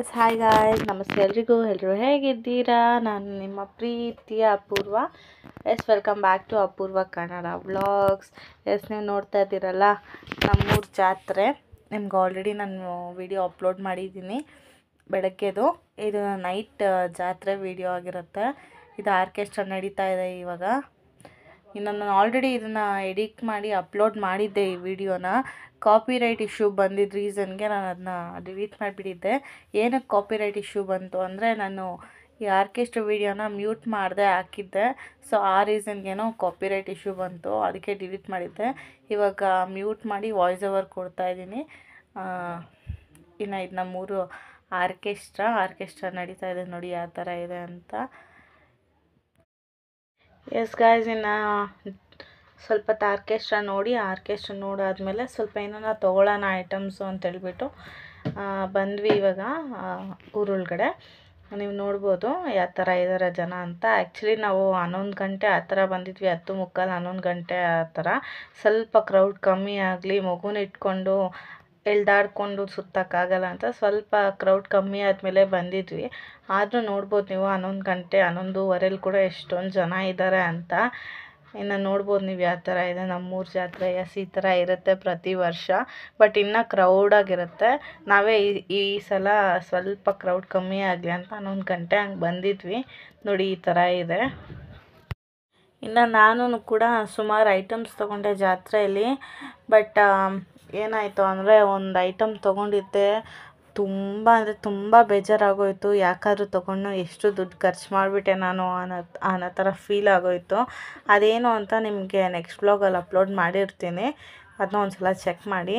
yes hi ಗಾಯ್ ನಮಸ್ತೆ ಎಲ್ರಿಗೂ ಎಲ್ಲರೂ ಹೇಗಿದ್ದೀರಾ ನಾನು ನಿಮ್ಮ ಪ್ರೀತಿಯ Apoorva S welcome back to Apoorva Kannada vlogs ಎಸ್ ನೀವು ನೋಡ್ತಾ ಇದ್ದೀರಲ್ಲ ನಮ್ಮೂರು ಜಾತ್ರೆ ನಿಮ್ಗೆ ಆಲ್ರೆಡಿ ನಾನು ವಿಡಿಯೋ ಅಪ್ಲೋಡ್ ಮಾಡಿದ್ದೀನಿ ಬೆಳಗ್ಗೆದು ಇದು ನೈಟ್ ಜಾತ್ರೆ ವಿಡಿಯೋ ಆಗಿರುತ್ತೆ ಇದು ಆರ್ಕೆಸ್ಟ್ರಾ ನಡೀತಾ ಇದೆ ಇವಾಗ ಇನ್ನು ನಾನು ಆಲ್ರೆಡಿ ಇದನ್ನು ಎಡಿಟ್ ಮಾಡಿ ಅಪ್ಲೋಡ್ ಮಾಡಿದ್ದೆ ಈ ವಿಡಿಯೋನ ಕಾಪಿರೈಟ್ ಇಶ್ಯೂ ಬಂದಿದ್ದ ರೀಸನ್ಗೆ ನಾನು ಅದನ್ನ ಡಿಲೀಟ್ ಮಾಡಿಬಿಟ್ಟಿದ್ದೆ ಏನಕ್ಕೆ ಕಾಪಿರೈಟ್ ಇಶ್ಯೂ ಬಂತು ಅಂದರೆ ನಾನು ಈ ಆರ್ಕೆಸ್ಟ್ರಾ ವೀಡಿಯೋನ ಮ್ಯೂಟ್ ಮಾಡಿದೆ ಹಾಕಿದ್ದೆ ಸೊ ಆ ರೀಸನ್ಗೇನೋ ಕಾಪಿರೈಟ್ ಇಶ್ಯೂ ಬಂತು ಅದಕ್ಕೆ ಡಿಲೀಟ್ ಮಾಡಿದ್ದೆ ಇವಾಗ ಮ್ಯೂಟ್ ಮಾಡಿ ವಾಯ್ಸ್ ಓವರ್ ಇದ್ದೀನಿ ಇನ್ನು ಇದನ್ನ ಮೂರು ಆರ್ಕೆಸ್ಟ್ರಾ ಆರ್ಕೆಸ್ಟ್ರಾ ನಡೀತಾ ಇದೆ ನೋಡಿ ಯಾವ ಥರ ಇದೆ ಅಂತ ಎಸ್ ಗಾಯ್ಸ್ ಇನ್ನು ಸ್ವಲ್ಪ ಆರ್ಕೆಸ್ಟ್ರಾ ನೋಡಿ ಆರ್ಕೆಸ್ಟ್ರಾ ನೋಡಾದಮೇಲೆ ಸ್ವಲ್ಪ ಏನೋ ತೊಗೊಳೋಣ ಐಟಮ್ಸು ಅಂತೇಳ್ಬಿಟ್ಟು ಬಂದ್ವಿ ಇವಾಗ ಊರೊಳಗಡೆ ನೀವು ನೋಡ್ಬೋದು ಯಾವ ಥರ ಇದ್ದಾರೆ ಜನ ಅಂತ ಆ್ಯಕ್ಚುಲಿ ನಾವು ಹನ್ನೊಂದು ಗಂಟೆ ಆ ಥರ ಬಂದಿದ್ವಿ ಹತ್ತು ಮುಕ್ಕಾಲು ಹನ್ನೊಂದು ಗಂಟೆ ಆ ಥರ ಸ್ವಲ್ಪ ಕ್ರೌಡ್ ಕಮ್ಮಿ ಆಗಲಿ ಮಗುನ ಇಟ್ಕೊಂಡು ಎಳ್ದಾಡ್ಕೊಂಡು ಸುತ್ತಕ್ಕಾಗಲ್ಲ ಅಂತ ಸ್ವಲ್ಪ ಕ್ರೌಡ್ ಕಮ್ಮಿ ಆದಮೇಲೆ ಬಂದಿದ್ವಿ ಆದರೂ ನೋಡ್ಬೋದು ನೀವು ಹನ್ನೊಂದು ಗಂಟೆ ಹನ್ನೊಂದುವರೆಲಿ ಕೂಡ ಎಷ್ಟೊಂದು ಜನ ಇದ್ದಾರೆ ಅಂತ ಇನ್ನು ನೋಡ್ಬೋದು ನೀವು ಯಾವ ಥರ ಇದೆ ನಮ್ಮೂರ ಜಾತ್ರೆ ಎಸ್ ಈ ಥರ ಇರುತ್ತೆ ಪ್ರತಿ ವರ್ಷ ಬಟ್ ಇನ್ನೂ ಕ್ರೌಡಾಗಿರುತ್ತೆ ನಾವೇ ಈ ಈ ಸಲ ಸ್ವಲ್ಪ ಕ್ರೌಡ್ ಕಮ್ಮಿ ಆಗಲಿ ಅಂತ ಹನ್ನೊಂದು ಗಂಟೆ ಹಂಗೆ ಬಂದಿದ್ವಿ ನೋಡಿ ಈ ಥರ ಇದೆ ಇನ್ನು ನಾನು ಕೂಡ ಸುಮಾರು ಐಟಮ್ಸ್ ತೊಗೊಂಡೆ ಜಾತ್ರೆಯಲ್ಲಿ ಬಟ್ ಏನಾಯಿತು ಅಂದರೆ ಒಂದು ಐಟಮ್ ತೊಗೊಂಡಿದ್ದೆ ತುಂಬ ಅಂದರೆ ತುಂಬ ಬೇಜಾರಾಗೋಯಿತು ಯಾಕಾದ್ರೂ ತೊಗೊಂಡು ಎಷ್ಟು ದುಡ್ಡು ಖರ್ಚು ಮಾಡಿಬಿಟ್ಟೆ ನಾನು ಅನ್ನೋ ಅನ್ನೋ ಥರ ಫೀಲ್ ಆಗೋಯಿತು ಅದೇನು ಅಂತ ನಿಮಗೆ ನೆಕ್ಸ್ಟ್ ಬ್ಲಾಗಲ್ಲಿ ಅಪ್ಲೋಡ್ ಮಾಡಿರ್ತೀನಿ ಅದನ್ನ ಒಂದು ಸಲ ಚೆಕ್ ಮಾಡಿ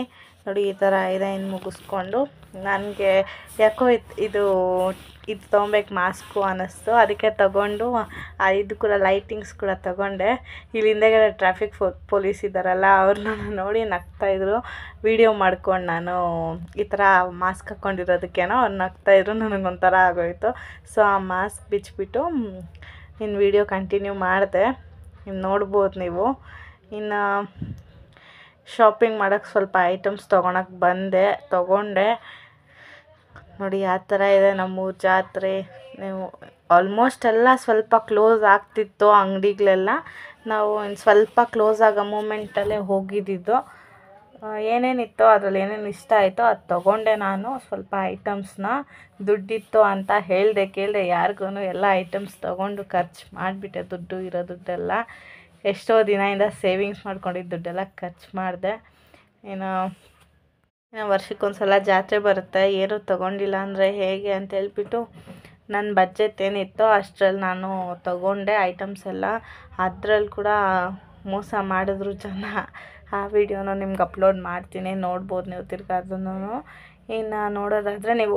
ನೋಡಿ ಈ ಥರ ಇದೆ ಇನ್ನು ಮುಗಿಸ್ಕೊಂಡು ನನಗೆ ಯಾಕೋ ಇದು ಇದು ತೊಗೊಬೇಕು ಮಾಸ್ಕು ಅನ್ನಿಸ್ತು ಅದಕ್ಕೆ ತಗೊಂಡು ಇದು ಕೂಡ ಲೈಟಿಂಗ್ಸ್ ಕೂಡ ತಗೊಂಡೆ ಇಲ್ಲಿ ಹಿಂದೆಗಡೆ ಟ್ರಾಫಿಕ್ ಪೊಲೀಸ್ ಇದ್ದಾರಲ್ಲ ಅವ್ರನ್ನ ನೋಡಿ ನಗ್ತಾಯಿದ್ರು ವಿಡಿಯೋ ಮಾಡ್ಕೊಂಡು ನಾನು ಈ ಥರ ಮಾಸ್ಕ್ ಹಾಕ್ಕೊಂಡಿರೋದಕ್ಕೇನೋ ಅವ್ರು ನಗ್ತಾಯಿದ್ರು ನನಗೊಂಥರ ಆಗೋಯಿತು ಸೊ ಆ ಮಾಸ್ಕ್ ಬಿಚ್ಚಿಬಿಟ್ಟು ಇನ್ನು ವಿಡಿಯೋ ಕಂಟಿನ್ಯೂ ಮಾಡಿದೆ ಇನ್ನು ನೋಡ್ಬೋದು ನೀವು ಇನ್ನು ಶಾಪಿಂಗ್ ಮಾಡೋಕ್ಕೆ ಸ್ವಲ್ಪ ಐಟಮ್ಸ್ ತೊಗೊಳಕ್ಕೆ ಬಂದೆ ತೊಗೊಂಡೆ ನೋಡಿ ಆ ಥರ ಇದೆ ನಮ್ಮೂರು ಜಾತ್ರೆ ನೀವು ಆಲ್ಮೋಸ್ಟ್ ಎಲ್ಲ ಸ್ವಲ್ಪ ಕ್ಲೋಸ್ ಆಗ್ತಿತ್ತು ಅಂಗಡಿಗಳೆಲ್ಲ ನಾವು ಇನ್ನು ಸ್ವಲ್ಪ ಕ್ಲೋಸ್ ಆಗೋ ಮೂಮೆಂಟಲ್ಲೇ ಹೋಗಿದ್ದಿದ್ದು ಏನೇನಿತ್ತೋ ಅದರಲ್ಲಿ ಏನೇನು ಇಷ್ಟ ಆಯಿತೋ ಅದು ತೊಗೊಂಡೆ ನಾನು ಸ್ವಲ್ಪ ಐಟಮ್ಸ್ನ ದುಡ್ಡಿತ್ತು ಅಂತ ಹೇಳಿದೆ ಕೇಳಿದೆ ಯಾರಿಗೂ ಎಲ್ಲ ಐಟಮ್ಸ್ ತೊಗೊಂಡು ಖರ್ಚು ಮಾಡಿಬಿಟ್ಟೆ ದುಡ್ಡು ಇರೋ ದುಡ್ಡೆಲ್ಲ ಎಷ್ಟೋ ದಿನದಿಂದ ಸೇವಿಂಗ್ಸ್ ಮಾಡ್ಕೊಂಡಿದ್ದು ದುಡ್ಡೆಲ್ಲ ಖರ್ಚು ಮಾಡಿದೆ ಏನೋ ಏನೋ ವರ್ಷಕ್ಕೊಂದ್ಸಲ ಸಲ ಜಾತ್ರೆ ಬರುತ್ತೆ ಏನು ತೊಗೊಂಡಿಲ್ಲ ಅಂದರೆ ಹೇಗೆ ಅಂತ ಹೇಳ್ಬಿಟ್ಟು ನನ್ನ ಬಜೆಟ್ ಏನಿತ್ತೋ ಅಷ್ಟರಲ್ಲಿ ನಾನು ತೊಗೊಂಡೆ ಐಟಮ್ಸ್ ಎಲ್ಲ ಅದರಲ್ಲಿ ಕೂಡ ಮೋಸ ಮಾಡಿದ್ರು ಜನ ಆ ವಿಡಿಯೋನ ನಿಮ್ಗೆ ಅಪ್ಲೋಡ್ ಮಾಡ್ತೀನಿ ನೋಡ್ಬೋದು ನೀವು ತಿರ್ಗಾದ್ರೂ ಅದನ್ನು ಇನ್ನು ನೋಡೋದಾದರೆ ನೀವು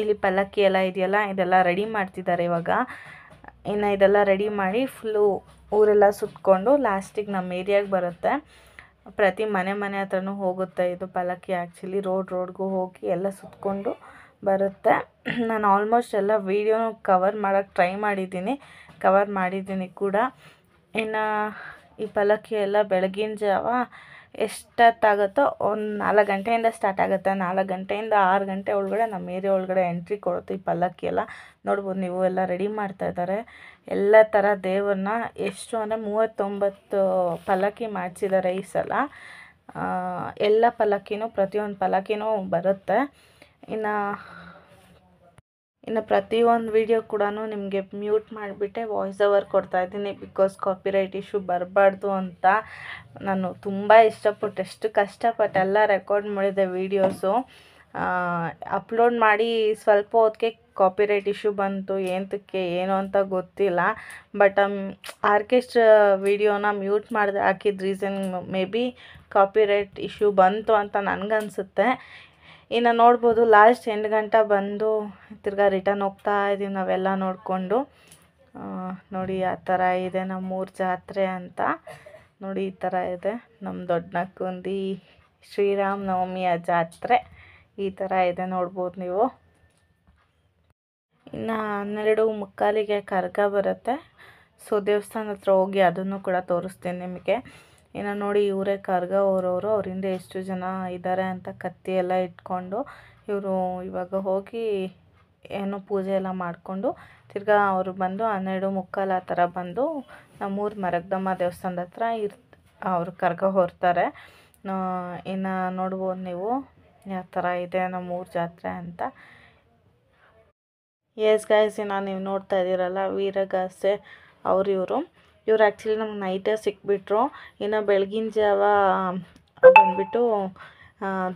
ಇಲ್ಲಿ ಪಲ್ಲಕ್ಕಿ ಎಲ್ಲ ಇದೆಯಲ್ಲ ಇದೆಲ್ಲ ರೆಡಿ ಮಾಡ್ತಿದ್ದಾರೆ ಇವಾಗ ಇನ್ನು ಇದೆಲ್ಲ ರೆಡಿ ಮಾಡಿ ಫುಲ್ಲು ಊರೆಲ್ಲ ಸುತ್ತಕೊಂಡು ಲಾಸ್ಟಿಗೆ ನಮ್ಮ ಏರಿಯಾಗೆ ಬರುತ್ತೆ ಪ್ರತಿ ಮನೆ ಮನೆ ಹತ್ರನೂ ಹೋಗುತ್ತೆ ಇದು ಪಲಕ್ಕಿ ಆ್ಯಕ್ಚುಲಿ ರೋಡ್ ರೋಡ್ಗೂ ಹೋಗಿ ಎಲ್ಲ ಸುತ್ತಕೊಂಡು ಬರುತ್ತೆ ನಾನು ಆಲ್ಮೋಸ್ಟ್ ಎಲ್ಲ ವೀಡಿಯೋನೂ ಕವರ್ ಮಾಡೋಕ್ಕೆ ಟ್ರೈ ಮಾಡಿದ್ದೀನಿ ಕವರ್ ಮಾಡಿದ್ದೀನಿ ಕೂಡ ಇನ್ನು ಈ ಪಲಕ್ಕಿ ಎಲ್ಲ ಬೆಳಗಿನ ಜಾವ ಎಷ್ಟೊತ್ತಾಗುತ್ತೋ ಒಂದು ನಾಲ್ಕು ಗಂಟೆಯಿಂದ ಸ್ಟಾರ್ಟ್ ಆಗುತ್ತೆ ನಾಲ್ಕು ಗಂಟೆಯಿಂದ ಆರು ಗಂಟೆ ಒಳಗಡೆ ನಮ್ಮ ಏರಿಯಾ ಒಳಗಡೆ ಎಂಟ್ರಿ ಕೊಡುತ್ತೆ ಈ ಪಲ್ಲಕ್ಕಿ ಎಲ್ಲ ನೋಡ್ಬೋದು ನೀವು ಎಲ್ಲ ರೆಡಿ ಮಾಡ್ತಾಯಿದ್ದಾರೆ ಎಲ್ಲ ಥರ ದೇವರನ್ನ ಎಷ್ಟು ಅಂದರೆ ಮೂವತ್ತೊಂಬತ್ತು ಪಲ್ಲಕ್ಕಿ ಮಾಡಿಸಿದ್ದಾರೆ ಈ ಸಲ ಎಲ್ಲ ಪಲ್ಲಕ್ಕಿನೂ ಪ್ರತಿಯೊಂದು ಪಲ್ಲಕ್ಕಿನೂ ಬರುತ್ತೆ ಇನ್ನು ಇನ್ನು ಪ್ರತಿಯೊಂದು ವೀಡಿಯೋ ಕೂಡ ನಿಮಗೆ ಮ್ಯೂಟ್ ಮಾಡಿಬಿಟ್ಟೆ ವಾಯ್ಸ್ ಓವರ್ ಕೊಡ್ತಾಯಿದ್ದೀನಿ ಬಿಕಾಸ್ ಕಾಪಿರೈಟ್ ಇಶ್ಯೂ ಬರಬಾರ್ದು ಅಂತ ನಾನು ತುಂಬ ಇಷ್ಟಪಟ್ಟು ಎಷ್ಟು ಕಷ್ಟಪಟ್ಟು ಎಲ್ಲ ರೆಕಾರ್ಡ್ ಮಾಡಿದೆ ವೀಡಿಯೋಸು ಅಪ್ಲೋಡ್ ಮಾಡಿ ಸ್ವಲ್ಪ ಹೊತ್ತಿಗೆ ಕಾಪಿರೈಟ್ ಇಶ್ಯೂ ಬಂತು ಏಂತಕ್ಕೆ ಏನು ಅಂತ ಗೊತ್ತಿಲ್ಲ ಬಟ್ ಆರ್ಕೆಸ್ಟ್ರಾ ವಿಡಿಯೋನ ಮ್ಯೂಟ್ ಮಾಡಿದೆ ಹಾಕಿದ reason may be copyright issue ಬಂತು ಅಂತ ನನಗನ್ಸುತ್ತೆ ಇನ್ನು ನೋಡ್ಬೋದು ಲಾಸ್ಟ್ ಎಂಟು ಗಂಟೆ ಬಂದು ತಿರ್ಗಾ ರಿಟರ್ನ್ ಹೋಗ್ತಾ ಇದ್ದೀವಿ ನಾವೆಲ್ಲ ನೋಡಿಕೊಂಡು ನೋಡಿ ಆ ಥರ ಇದೆ ನಮ್ಮೂರು ಜಾತ್ರೆ ಅಂತ ನೋಡಿ ಈ ಥರ ಇದೆ ನಮ್ಮ ಶ್ರೀರಾಮ ನವಮಿಯ ಜಾತ್ರೆ ಈ ಥರ ಇದೆ ನೋಡ್ಬೋದು ನೀವು ಇನ್ನು ಹನ್ನೆರಡು ಮುಕ್ಕಾಲಿಗೆ ಕರ್ಗ ಬರುತ್ತೆ ಸೊ ದೇವಸ್ಥಾನ ಹತ್ರ ಹೋಗಿ ಅದನ್ನು ಕೂಡ ತೋರಿಸ್ತೀನಿ ನಿಮಗೆ ಇನ್ನು ನೋಡಿ ಇವರೇ ಕರ್ಗ ಅವರವರು ಅವರಿಂದ ಎಷ್ಟು ಜನ ಇದ್ದಾರೆ ಅಂತ ಕತ್ತಿ ಎಲ್ಲ ಇಟ್ಕೊಂಡು ಇವರು ಇವಾಗ ಹೋಗಿ ಏನೋ ಪೂಜೆ ಎಲ್ಲ ಮಾಡಿಕೊಂಡು ತಿರ್ಗಾ ಅವರು ಬಂದು ಹನ್ನೆರಡು ಮುಕ್ಕಾಲು ಆ ಥರ ಬಂದು ನಮ್ಮೂರು ಮರಗ್ದಮ್ಮ ದೇವಸ್ಥಾನದ ಹತ್ರ ಇರ್ ಅವರು ಕರ್ಗ ಹೊರ್ತಾರೆ ಇನ್ನು ನೋಡ್ಬೋದು ನೀವು ಯಾವ ಥರ ಇದೆ ನಮ್ಮೂರು ಜಾತ್ರೆ ಅಂತ ಎಸ್ ಗಾಯ್ಸ್ ನಾನು ನೀವು ನೋಡ್ತಾ ಇದ್ದೀರಲ್ಲ ವೀರಗಾಸೆ ಅವರು ಇವರು ಇವ್ರು ಆ್ಯಕ್ಚುಲಿ ನಮ್ಗೆ ನೈಟೇ ಸಿಕ್ಬಿಟ್ರು ಇನ್ನು ಬೆಳಗಿನ ಜಾವ ಬಂದುಬಿಟ್ಟು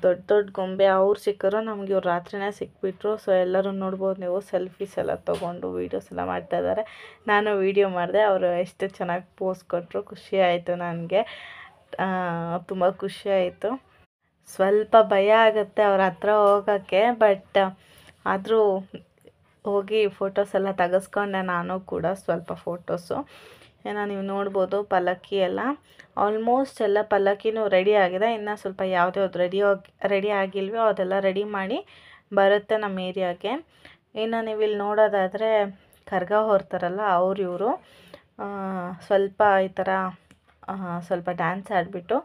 ದೊಡ್ಡ ದೊಡ್ಡ ಗೊಂಬೆ ಅವ್ರು ಸಿಕ್ಕರು ನಮ್ಗೆ ಇವ್ರು ರಾತ್ರಿನೇ ಸಿಕ್ಬಿಟ್ರು ಸೊ ಎಲ್ಲರೂ ನೋಡ್ಬೋದು ನೀವು ಸೆಲ್ಫೀಸ್ ಎಲ್ಲ ತೊಗೊಂಡು ವೀಡಿಯೋಸ್ ಎಲ್ಲ ಮಾಡ್ತಾ ಇದ್ದಾರೆ ನಾನು ವೀಡಿಯೋ ಮಾಡಿದೆ ಅವರು ಎಷ್ಟು ಚೆನ್ನಾಗಿ ಪೋಸ್ ಕೊಟ್ಟರು ಖುಷಿ ನನಗೆ ತುಂಬ ಖುಷಿ ಸ್ವಲ್ಪ ಭಯ ಆಗುತ್ತೆ ಅವ್ರ ಹತ್ರ ಹೋಗೋಕ್ಕೆ ಬಟ್ ಆದರೂ ಹೋಗಿ ಫೋಟೋಸ್ ಎಲ್ಲ ತೆಗೆಸ್ಕೊಂಡೆ ನಾನು ಕೂಡ ಸ್ವಲ್ಪ ಫೋಟೋಸು ಏನೋ ನೀವು ನೋಡ್ಬೋದು ಪಲ್ಲಕ್ಕಿ ಎಲ್ಲ ಆಲ್ಮೋಸ್ಟ್ ಎಲ್ಲ ಪಲ್ಲಕ್ಕಿನೂ ರೆಡಿ ಆಗಿದೆ ಇನ್ನು ಸ್ವಲ್ಪ ಯಾವುದ್ಯಾವ್ದು ರೆಡಿ ಆಗಿ ರೆಡಿ ಆಗಿಲ್ವೋ ಅದೆಲ್ಲ ರೆಡಿ ಮಾಡಿ ಬರುತ್ತೆ ನಮ್ಮ ಏರಿಯಾಗೆ ಇನ್ನು ನೀವು ಇಲ್ಲಿ ನೋಡೋದಾದರೆ ಕರ್ಗ ಹೊರ್ತಾರಲ್ಲ ಅವ್ರು ಇವರು ಸ್ವಲ್ಪ ಈ ಥರ ಸ್ವಲ್ಪ ಡ್ಯಾನ್ಸ್ ಆಡಿಬಿಟ್ಟು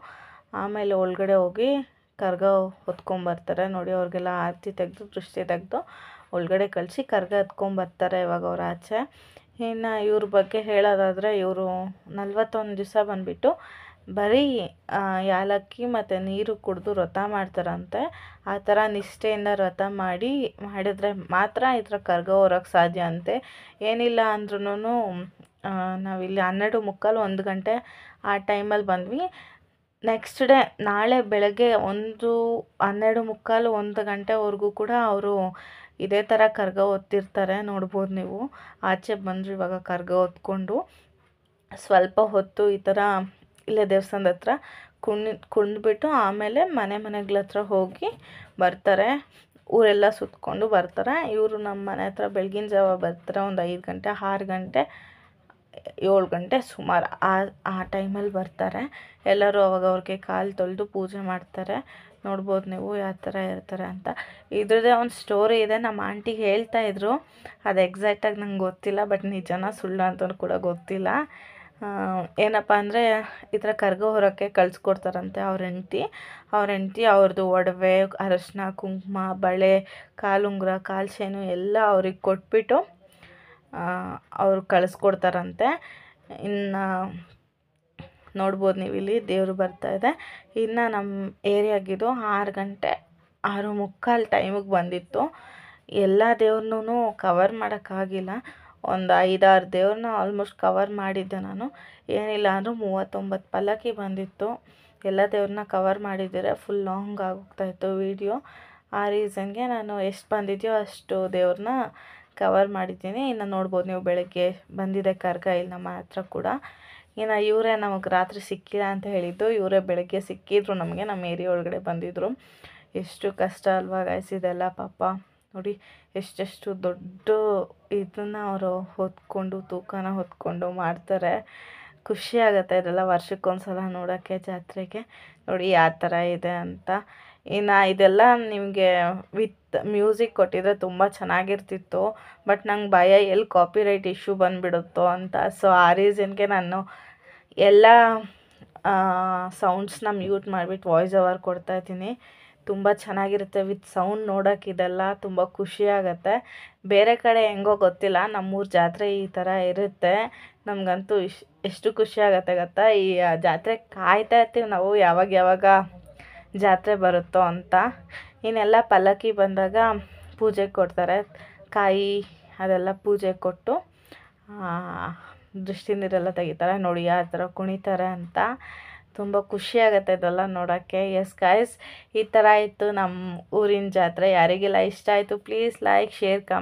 ಆಮೇಲೆ ಒಳಗಡೆ ಹೋಗಿ ಕರ್ಗ ಹೊತ್ಕೊಂಬರ್ತಾರೆ ನೋಡಿ ಅವ್ರಿಗೆಲ್ಲ ಆರತಿ ತೆಗೆದು ದೃಷ್ಟಿ ತೆಗೆದು ಒಳಗಡೆ ಕಳಿಸಿ ಕರ್ಗ ಹತ್ಕೊಂಬರ್ತಾರೆ ಇವಾಗ ಅವ್ರ ಆಚೆ ಇನ್ನು ಇವ್ರ ಬಗ್ಗೆ ಹೇಳೋದಾದರೆ ಇವರು ನಲ್ವತ್ತೊಂದು ದಿವಸ ಬಂದುಬಿಟ್ಟು ಬರೀ ಯಾಲಕ್ಕಿ ಮತ್ತು ನೀರು ಕುಡಿದು ವ್ರತ ಮಾಡ್ತಾರಂತೆ ಆ ಥರ ನಿಷ್ಠೆಯಿಂದ ವ್ರತ ಮಾಡಿ ಮಾಡಿದರೆ ಮಾತ್ರ ಈ ಥರ ಕರ್ಗ ಹೊರಕ್ಕೆ ಸಾಧ್ಯ ಅಂತೆ ಏನಿಲ್ಲ ಅಂದ್ರೂ ನಾವಿಲ್ಲಿ ಹನ್ನೆರಡು ಮುಕ್ಕಾಲು ಒಂದು ಗಂಟೆ ಆ ಟೈಮಲ್ಲಿ ಬಂದ್ವಿ ನೆಕ್ಸ್ಟ್ ಡೇ ನಾಳೆ ಬೆಳಗ್ಗೆ ಒಂದು ಹನ್ನೆರಡು ಮುಕ್ಕಾಲು ಒಂದು ಗಂಟೆವರೆಗೂ ಕೂಡ ಅವರು ಇದೇ ಥರ ಕರ್ಗ ಹೊತ್ತಿರ್ತಾರೆ ನೋಡ್ಬೋದು ನೀವು ಆಚೆ ಬಂದರು ಇವಾಗ ಕರ್ಗ ಹೊತ್ಕೊಂಡು ಸ್ವಲ್ಪ ಹೊತ್ತು ಈ ಥರ ಇಲ್ಲೇ ದೇವಸ್ಥಾನದ ಹತ್ರ ಕುಣಿ ಕುಣ್ಬಿಟ್ಟು ಆಮೇಲೆ ಮನೆ ಮನೆಗಳ ಹತ್ರ ಹೋಗಿ ಬರ್ತಾರೆ ಊರೆಲ್ಲ ಸುತ್ತಕೊಂಡು ಬರ್ತಾರೆ ಇವರು ನಮ್ಮ ಮನೆ ಹತ್ರ ಬೆಳಗಿನ ಜಾವ ಬರ್ತಾರೆ ಒಂದು ಐದು ಗಂಟೆ ಆರು ಗಂಟೆ ಏಳು ಗಂಟೆ ಸುಮಾರು ಆ ಆ ಟೈಮಲ್ಲಿ ಬರ್ತಾರೆ ಎಲ್ಲರೂ ಅವಾಗ ಅವ್ರಿಗೆ ಕಾಲು ತೊಳೆದು ಪೂಜೆ ಮಾಡ್ತಾರೆ ನೋಡ್ಬೋದು ನೀವು ಯಾವ ಥರ ಇರ್ತಾರೆ ಅಂತ ಇದ್ರದ್ದೇ ಒಂದು ಸ್ಟೋರಿ ಇದೆ ನಮ್ಮ ಆಂಟಿಗೆ ಹೇಳ್ತಾ ಇದ್ರು ಅದು ಎಕ್ಸಾಕ್ಟಾಗಿ ನಂಗೆ ಗೊತ್ತಿಲ್ಲ ಬಟ್ ನಿಜನ ಸುಳ್ಳು ಅಂತ ಕೂಡ ಗೊತ್ತಿಲ್ಲ ಏನಪ್ಪ ಅಂದರೆ ಈ ಥರ ಕರ್ಗ ಹೊರಕ್ಕೆ ಕಳ್ಸಿಕೊಡ್ತಾರಂತೆ ಅವ್ರ ಹೆಂಡ್ತಿ ಅವ್ರ ಹೆಂಡ್ತಿ ಅವ್ರದ್ದು ಒಡವೆ ಅರಶಿನ ಕುಂಕುಮ ಬಳೆ ಕಾಲುಂಗುರ ಕಾಲು ಎಲ್ಲ ಅವ್ರಿಗೆ ಕೊಟ್ಬಿಟ್ಟು ಅವ್ರು ಕಳಿಸ್ಕೊಡ್ತಾರಂತೆ ಇನ್ನು ನೋಡ್ಬೋದು ನೀವು ಇಲ್ಲಿ ದೇವರು ಬರ್ತಾ ಇದೆ ಇನ್ನು ನಮ್ಮ ಏರಿಯಾಗಿದು ಆರು ಗಂಟೆ ಆರು ಮುಕ್ಕಾಲು ಟೈಮಿಗೆ ಬಂದಿತ್ತು ಎಲ್ಲ ದೇವ್ರನ್ನೂ ಕವರ್ ಮಾಡೋಕ್ಕಾಗಿಲ್ಲ ಒಂದು ಐದಾರು ದೇವ್ರನ್ನ ಆಲ್ಮೋಸ್ಟ್ ಕವರ್ ಮಾಡಿದ್ದೆ ನಾನು ಏನಿಲ್ಲ ಅಂದರೂ ಮೂವತ್ತೊಂಬತ್ತು ಪಲ್ಲಕ್ಕಿ ಬಂದಿತ್ತು ಎಲ್ಲ ದೇವ್ರನ್ನ ಕವರ್ ಮಾಡಿದರೆ ಫುಲ್ ಲಾಂಗ್ ಇತ್ತು ವೀಡಿಯೋ ಆ ರೀಸನ್ಗೆ ನಾನು ಎಷ್ಟು ಬಂದಿದೆಯೋ ಅಷ್ಟು ದೇವ್ರನ್ನ ಕವರ್ ಮಾಡಿದ್ದೀನಿ ಇನ್ನು ನೋಡ್ಬೋದು ನೀವು ಬೆಳಗ್ಗೆ ಬಂದಿದೆ ಕರ್ಗ ಇಲ್ಲಿ ನಮ್ಮ ಹತ್ರ ಕೂಡ ಇನ್ನು ಇವರೇ ನಮಗೆ ರಾತ್ರಿ ಸಿಕ್ಕಿಲ್ಲ ಅಂತ ಹೇಳಿದ್ದು ಇವರೇ ಬೆಳಗ್ಗೆ ಸಿಕ್ಕಿದ್ರು ನಮಗೆ ನಮ್ಮ ಏರಿಯಾ ಒಳಗಡೆ ಬಂದಿದ್ದರು ಎಷ್ಟು ಕಷ್ಟ ಅಲ್ವಾ ಗಾಯ್ಸ್ ಪಾಪ ನೋಡಿ ಎಷ್ಟೆಷ್ಟು ದೊಡ್ಡ ಇದನ್ನು ಅವರು ಹೊತ್ಕೊಂಡು ತೂಕನ ಹೊತ್ಕೊಂಡು ಮಾಡ್ತಾರೆ ಖುಷಿ ಆಗುತ್ತೆ ಇದೆಲ್ಲ ವರ್ಷಕ್ಕೊಂದು ಸಲ ನೋಡೋಕ್ಕೆ ಜಾತ್ರೆಗೆ ನೋಡಿ ಯಾವ ಥರ ಇದೆ ಅಂತ ಇನ್ನು ಇದೆಲ್ಲ ನಿಮಗೆ ವಿತ್ ಮ್ಯೂಸಿಕ್ ಕೊಟ್ಟಿದ್ರೆ ತುಂಬ ಚೆನ್ನಾಗಿರ್ತಿತ್ತು ಬಟ್ ನಂಗೆ ಭಯ ಎಲ್ಲಿ ಕಾಪಿರೈಟ್ ಇಶ್ಯೂ ಬಂದುಬಿಡುತ್ತೋ ಅಂತ ಸೊ ಆ ರೀಸನ್ಗೆ ನಾನು ಎಲ್ಲ ಸೌಂಡ್ಸ್ನ ಮ್ಯೂಟ್ ಮಾಡಿಬಿಟ್ಟು ವಾಯ್ಸ್ ಓವರ್ ಕೊಡ್ತಾಯಿದ್ದೀನಿ ತುಂಬ ಚೆನ್ನಾಗಿರುತ್ತೆ ವಿತ್ ಸೌಂಡ್ ನೋಡೋಕ್ಕಿದೆಲ್ಲ ತುಂಬ ಖುಷಿ ಆಗುತ್ತೆ ಬೇರೆ ಕಡೆ ಹೆಂಗೋ ಗೊತ್ತಿಲ್ಲ ನಮ್ಮೂರು ಜಾತ್ರೆ ಈ ಥರ ಇರುತ್ತೆ ನಮಗಂತೂ ಇಶ್ ಎಷ್ಟು ಖುಷಿ ಆಗುತ್ತೆ ಗೊತ್ತಾ ಈ ಜಾತ್ರೆ ಕಾಯ್ತಾ ಇರ್ತೀವಿ ನಾವು ಯಾವಾಗ ಯಾವಾಗ ಜಾತ್ರೆ ಬರುತ್ತೋ ಅಂತ ಇನ್ನೆಲ್ಲ ಪಲ್ಲಕ್ಕಿ ಬಂದಾಗ ಪೂಜೆ ಕೊಡ್ತಾರೆ ಕಾಯಿ ಅದೆಲ್ಲ ಪೂಜೆ ಕೊಟ್ಟು ದೃಷ್ಟಿ ನೀರೆಲ್ಲ ತೆಗಿತಾರೆ ನೋಡಿ ಯಾವ ಥರ ಕುಣಿತಾರೆ ಅಂತ ತುಂಬ ಖುಷಿ ಆಗುತ್ತೆ ಇದೆಲ್ಲ ನೋಡೋಕ್ಕೆ ಎಸ್ ಗಾಯ್ಸ್ ಈ ಥರ ಇತ್ತು ನಮ್ಮ ಊರಿನ ಜಾತ್ರೆ ಯಾರಿಗೆಲ್ಲ ಇಷ್ಟ ಆಯಿತು ಪ್ಲೀಸ್ ಲೈಕ್ ಶೇರ್ ಕಮ್